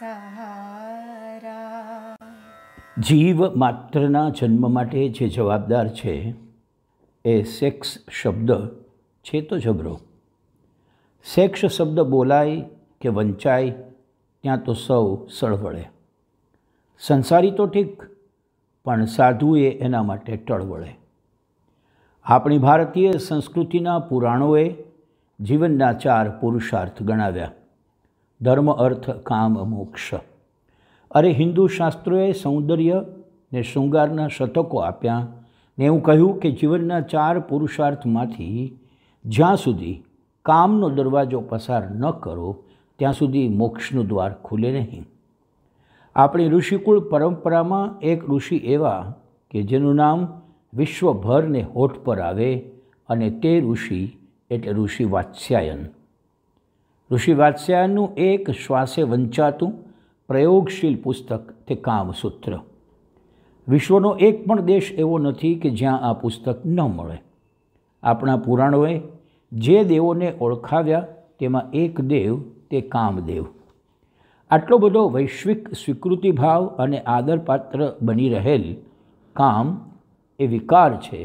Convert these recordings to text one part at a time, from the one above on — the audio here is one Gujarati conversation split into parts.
સહારા જીવ માત્રના જન્મ માટે જે જવાબદાર છે એ સેક્સ શબ્દ છે તો જબરો સેક્સ શબ્દ બોલાય કે વંચાય ત્યાં તો સૌ સળવળે સંસારી તો ઠીક પણ સાધુએ એના માટે ટળવળે આપણી ભારતીય સંસ્કૃતિના પુરાણોએ જીવનના ચાર પુરુષાર્થ ગણાવ્યા ધર્મ અર્થ કામ મોક્ષ અરે હિન્દુ શાસ્ત્રોએ સૌંદર્ય ને શૃંગારના શતકો આપ્યા ને એવું કહ્યું કે જીવનના ચાર પુરુષાર્થમાંથી જ્યાં સુધી કામનો દરવાજો પસાર ન કરો ત્યાં સુધી મોક્ષનું દ્વાર ખુલે નહીં આપણી ઋષિકુળ પરંપરામાં એક ઋષિ એવા કે જેનું નામ વિશ્વભરને હોઠ પર આવે અને તે ઋષિ એટલે ઋષિ વાત્સ્યાયન ઋષિવાત્સ્યાયનનું એક શ્વાસે વંચાતું પ્રયોગશીલ પુસ્તક તે કામસૂત્ર વિશ્વનો એક પણ દેશ એવો નથી કે જ્યાં આ પુસ્તક ન મળે આપણા પુરાણોએ જે દેવોને ઓળખાવ્યા તેમાં એક દેવ તે કામદેવ આટલો બધો વૈશ્વિક સ્વીકૃતિભાવ અને આદરપાત્ર બની રહેલ કામ એ વિકાર છે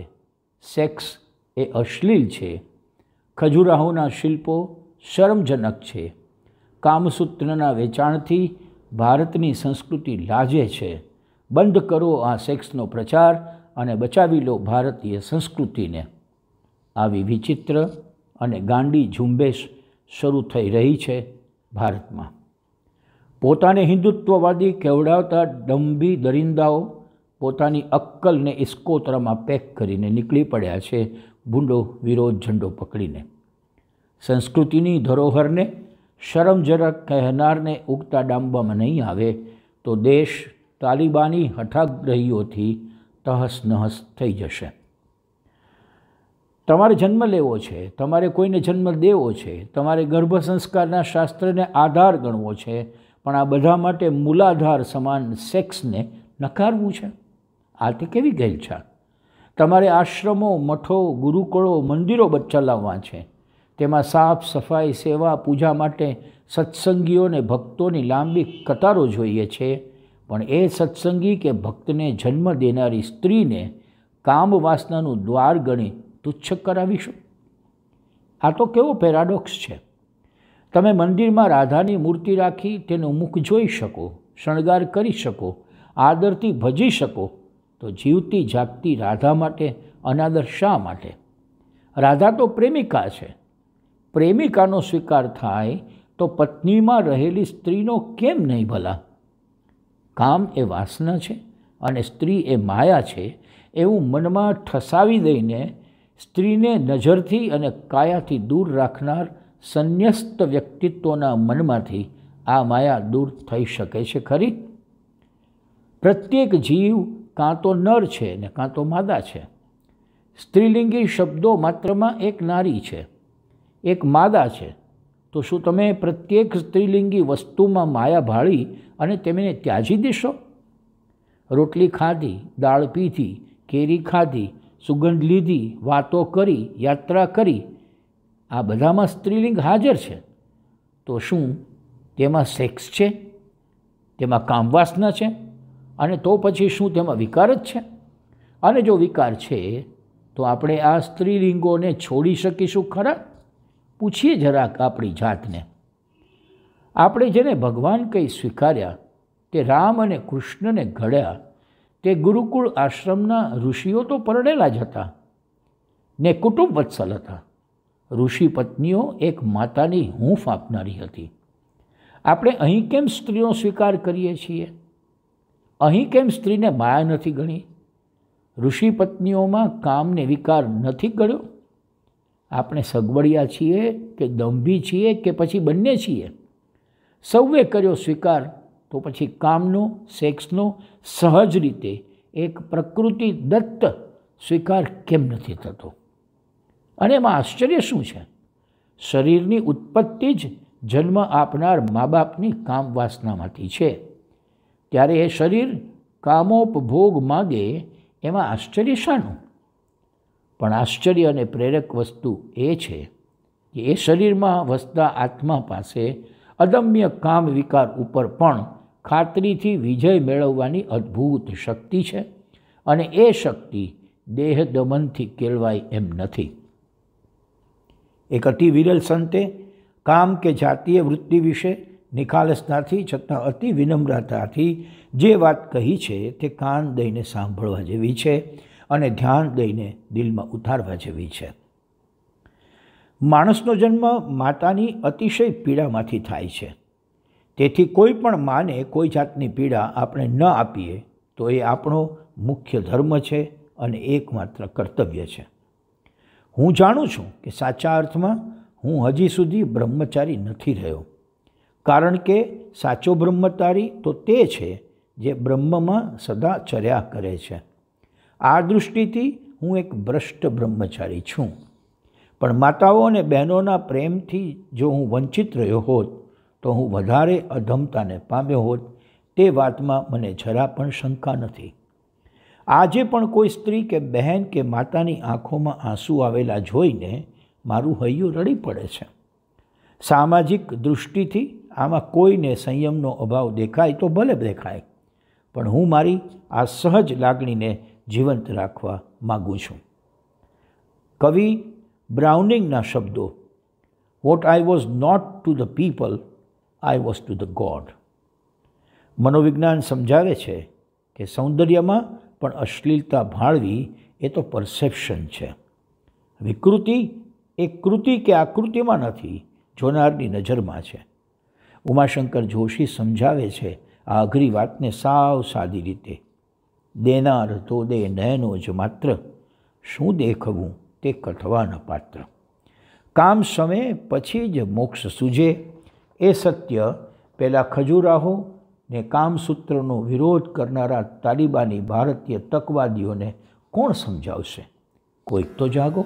સેક્સ એ અશ્લીલ છે ખજુરાહોના શિલ્પો શરમજનક છે કામસૂત્રના વેચાણથી ભારતની સંસ્કૃતિ લાજે છે બંધ કરો આ સેક્સનો પ્રચાર અને બચાવી લો ભારતીય સંસ્કૃતિને આવી વિચિત્ર અને ગાંડી ઝુંબેશ શરૂ થઈ રહી છે ભારતમાં પોતાને હિન્દુત્વવાદી કેવડાવતા ડંબી દરિંદાઓ પોતાની અક્કલને ઇસ્કોતરામાં પેક કરીને નીકળી પડ્યા છે ભૂંડો વિરોધ ઝંડો પકડીને સંસ્કૃતિની ધરોહરને શરમજનક કહેનારને ઉગતા ડામવામાં નહીં આવે તો દેશ તાલિબાની હઠાગ્રહીઓથી તહસ નહસ થઈ જશે તમારે જન્મ લેવો છે તમારે કોઈને જન્મ દેવો છે તમારે ગર્ભ સંસ્કારના શાસ્ત્રને આધાર ગણવો છે પણ આ બધા માટે મૂલાધાર સમાન સેક્સને નકારવું છે આ તે કેવી ગેલછા તમારે આશ્રમો મઠો ગુરુકુળો મંદિરો ચલાવવા છે તેમાં સાફ સફાઈ સેવા પૂજા માટે સત્સંગીઓને ભક્તોની લાંબી કતારો જોઈએ છે પણ એ સત્સંગી કે ભક્તને જન્મ દેનારી સ્ત્રીને કામવાસનાનું દ્વાર ગણી તુચ્છ કરાવીશું આ તો કેવો પેરાડોક્સ છે તમે મંદિરમાં રાધાની મૂર્તિ રાખી તેનું મુખ જોઈ શકો શણગાર કરી શકો આદરથી ભજી શકો તો જીવતી જાગતી રાધા માટે અનાદર શા માટે રાધા તો પ્રેમિકા છે પ્રેમિકાનો સ્વીકાર થાય તો પત્નીમાં રહેલી સ્ત્રીનો કેમ નહીં ભલા કામ એ વાસના છે અને સ્ત્રી એ માયા છે એવું મનમાં ઠસાવી દઈને સ્ત્રીને નજરથી અને કાયાથી દૂર રાખનાર સંન્યસ્ત વ્યક્તિત્વના મનમાંથી આ માયા દૂર થઈ શકે છે ખરી પ્રત્યેક જીવ કાં તો નર છે ને કાં તો માદા છે સ્ત્રીલિંગી શબ્દો માત્રમાં એક નારી છે એક માદા છે તો શું તમે પ્રત્યેક સ્ત્રીલિંગી વસ્તુમાં માયા ભાળી અને તેમને ત્યાજી દેશો રોટલી ખાધી દાળ પીધી કેરી ખાધી સુગંધ લીધી વાતો કરી યાત્રા કરી આ બધામાં સ્ત્રીલિંગ હાજર છે તો શું તેમાં સેક્સ છે તેમાં કામવાસના છે અને તો પછી શું તેમાં વિકાર જ છે અને જો વિકાર છે તો આપણે આ સ્ત્રીલિંગોને છોડી શકીશું ખરા પૂછીએ જરાક આપણી જાતને આપણે જેને ભગવાન કંઈ સ્વીકાર્યા તે રામ અને કૃષ્ણને ઘડ્યા તે ગુરુકુળ આશ્રમના ઋષિઓ તો પરણેલા જ હતા ને કુટુંબ વત્સલ હતા ઋષિ પત્નીઓ એક માતાની હૂંફ આપનારી હતી આપણે અહીં કેમ સ્ત્રીનો સ્વીકાર કરીએ છીએ અહીં કેમ સ્ત્રીને માયા નથી ગણી ઋષિ પત્નીઓમાં કામને વિકાર નથી ગણ્યો આપણે સગવડિયા છીએ કે દંભી છીએ કે પછી બંને છીએ સૌએ કર્યો સ્વીકાર તો પછી કામનો સેક્સનો સહજ રીતે એક પ્રકૃતિ દત્ત સ્વીકાર કેમ નથી થતો અને એમાં આશ્ચર્ય શું છે શરીરની ઉત્પત્તિ જ જન્મ આપનાર મા બાપની કામ વાસનામાંથી છે ત્યારે એ શરીર કામોપભોગ માગે એમાં આશ્ચર્ય શાનું પણ આશ્ચર્ય અને પ્રેરક વસ્તુ એ છે કે એ શરીરમાં વસતા આત્મા પાસે અદમ્ય કામ વિકાર ઉપર પણ ખાતરીથી વિજય મેળવવાની અદ્ભુત શક્તિ છે અને એ શક્તિ દેહ દમનથી કેળવાય એમ નથી એક અતિ વિરલ સંતે કામ કે જાતીય વૃત્તિ વિશે નિખાલસતાથી છતાં અતિ વિનમ્રતાથી જે વાત કહી છે તે કાન દઈને સાંભળવા જેવી છે અને ધ્યાન દઈને દિલમાં ઉતારવા જેવી છે માણસનો જન્મ માતાની અતિશય પીડામાંથી થાય છે તેથી કોઈ પણ માને કોઈ જાતની પીડા આપણે ન આપીએ તો એ આપણો મુખ્ય ધર્મ છે અને એકમાત્ર કર્તવ્ય છે હું જાણું છું કે સાચા અર્થમાં હું હજી સુધી બ્રહ્મચારી નથી રહ્યો કારણ કે સાચો બ્રહ્મચારી તો તે છે જે બ્રહ્મમાં સદા ચર્યા કરે છે આ દૃષ્ટિથી હું એક ભ્રષ્ટ બ્રહ્મચારી છું પણ માતાઓ અને બહેનોના પ્રેમથી જો હું વંચિત રહ્યો હોત તો હું વધારે અધમતાને પામ્યો હોત તે વાતમાં મને જરા પણ શંકા નથી આજે પણ કોઈ સ્ત્રી કે બહેન કે માતાની આંખોમાં આંસુ આવેલા જોઈને મારું હૈયું રડી પડે છે સામાજિક દૃષ્ટિથી આમાં કોઈને સંયમનો અભાવ દેખાય તો ભલે દેખાય પણ હું મારી આ સહજ લાગણીને જીવંત રાખવા માગું છું કવિ બ્રાઉનિંગના શબ્દો what I was not to the people I was to the God મનોવિજ્ઞાન સમજાવે છે કે સૌંદર્યમાં પણ અશ્લીલતા ભાળવી એ તો પરસેપ્શન છે વિકૃતિ એ કૃતિ કે આકૃતિમાં નથી જોનારની નજરમાં છે ઉમાશંકર જોશી સમજાવે છે આ અઘરી વાતને સાવ સાદી રીતે દેનાર તો દે નયનો જ માત્ર શું દેખવું તે કથવાના પાત્ર કામ સમય પછી જ મોક્ષ સૂજે એ સત્ય પહેલાં ખજુરાહો ને કામસૂત્રનો વિરોધ કરનારા તાલિબાની ભારતીય તકવાદીઓને કોણ સમજાવશે કોઈક તો જાગો